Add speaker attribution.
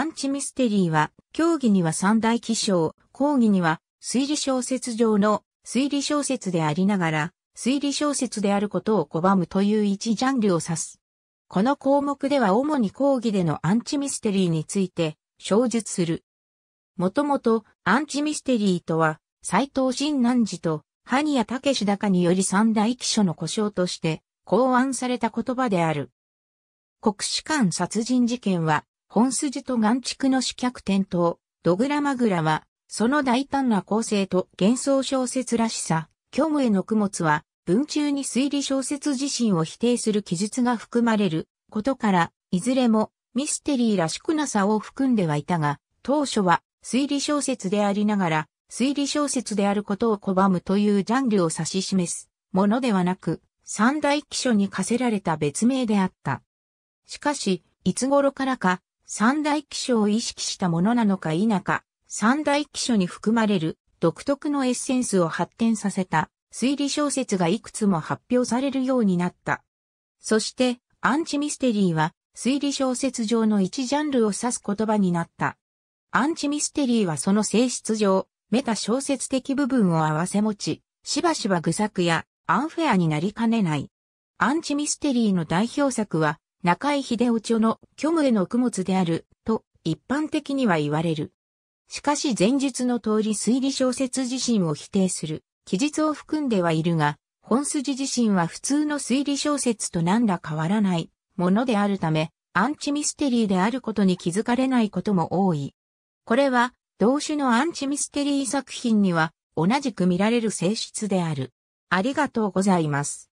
Speaker 1: アンチミステリーは、競技には三大気象、講義には推理小説上の推理小説でありながら、推理小説であることを拒むという一ジャンルを指す。この項目では主に講義でのアンチミステリーについて、小述する。もともと、アンチミステリーとは、斎藤新南寺と、萩谷武高により三大記書の故障として、考案された言葉である。国士官殺人事件は、本筋と岩畜の主脚点灯、ドグラマグラは、その大胆な構成と幻想小説らしさ、虚無への供物は、文中に推理小説自身を否定する記述が含まれることから、いずれもミステリーらしくなさを含んではいたが、当初は推理小説でありながら、推理小説であることを拒むというジャンルを指し示すものではなく、三大記書に課せられた別名であった。しかし、いつ頃からか三大記書を意識したものなのか否か、三大記書に含まれる独特のエッセンスを発展させた推理小説がいくつも発表されるようになった。そして、アンチミステリーは推理小説上の一ジャンルを指す言葉になった。アンチミステリーはその性質上、メタ小説的部分を合わせ持ち、しばしば愚策やアンフェアになりかねない。アンチミステリーの代表作は、中井秀夫著の虚無への供物である、と一般的には言われる。しかし前述の通り推理小説自身を否定する、記述を含んではいるが、本筋自身は普通の推理小説と何ら変わらないものであるため、アンチミステリーであることに気づかれないことも多い。これは、同種のアンチミステリー作品には同じく見られる性質である。ありがとうございます。